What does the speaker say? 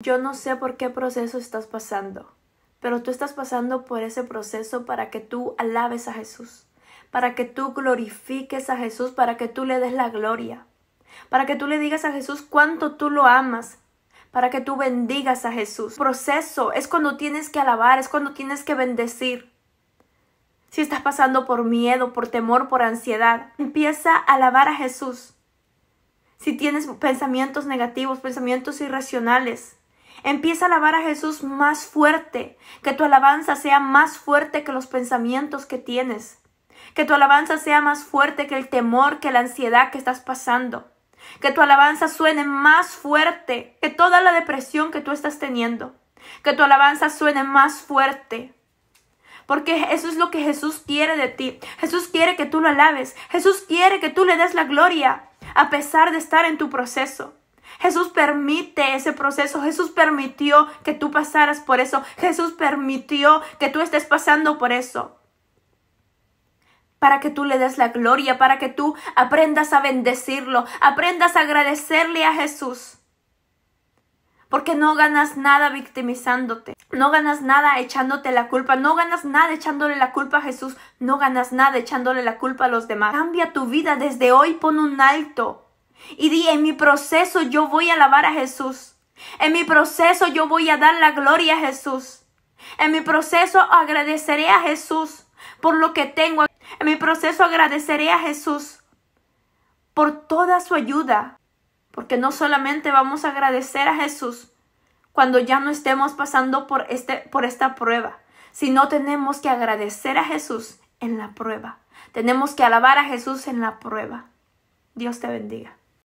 Yo no sé por qué proceso estás pasando, pero tú estás pasando por ese proceso para que tú alabes a Jesús, para que tú glorifiques a Jesús, para que tú le des la gloria, para que tú le digas a Jesús cuánto tú lo amas, para que tú bendigas a Jesús. proceso es cuando tienes que alabar, es cuando tienes que bendecir. Si estás pasando por miedo, por temor, por ansiedad, empieza a alabar a Jesús. Si tienes pensamientos negativos, pensamientos irracionales, Empieza a alabar a Jesús más fuerte, que tu alabanza sea más fuerte que los pensamientos que tienes, que tu alabanza sea más fuerte que el temor, que la ansiedad que estás pasando, que tu alabanza suene más fuerte que toda la depresión que tú estás teniendo, que tu alabanza suene más fuerte. Porque eso es lo que Jesús quiere de ti. Jesús quiere que tú lo alabes. Jesús quiere que tú le des la gloria a pesar de estar en tu proceso. Jesús permite ese proceso. Jesús permitió que tú pasaras por eso. Jesús permitió que tú estés pasando por eso. Para que tú le des la gloria, para que tú aprendas a bendecirlo, aprendas a agradecerle a Jesús. Porque no ganas nada victimizándote, no ganas nada echándote la culpa, no ganas nada echándole la culpa a Jesús, no ganas nada echándole la culpa a los demás. Cambia tu vida desde hoy, pon un alto y di, en mi proceso yo voy a alabar a Jesús. En mi proceso yo voy a dar la gloria a Jesús. En mi proceso agradeceré a Jesús por lo que tengo. En mi proceso agradeceré a Jesús por toda su ayuda. Porque no solamente vamos a agradecer a Jesús cuando ya no estemos pasando por, este, por esta prueba, sino tenemos que agradecer a Jesús en la prueba. Tenemos que alabar a Jesús en la prueba. Dios te bendiga.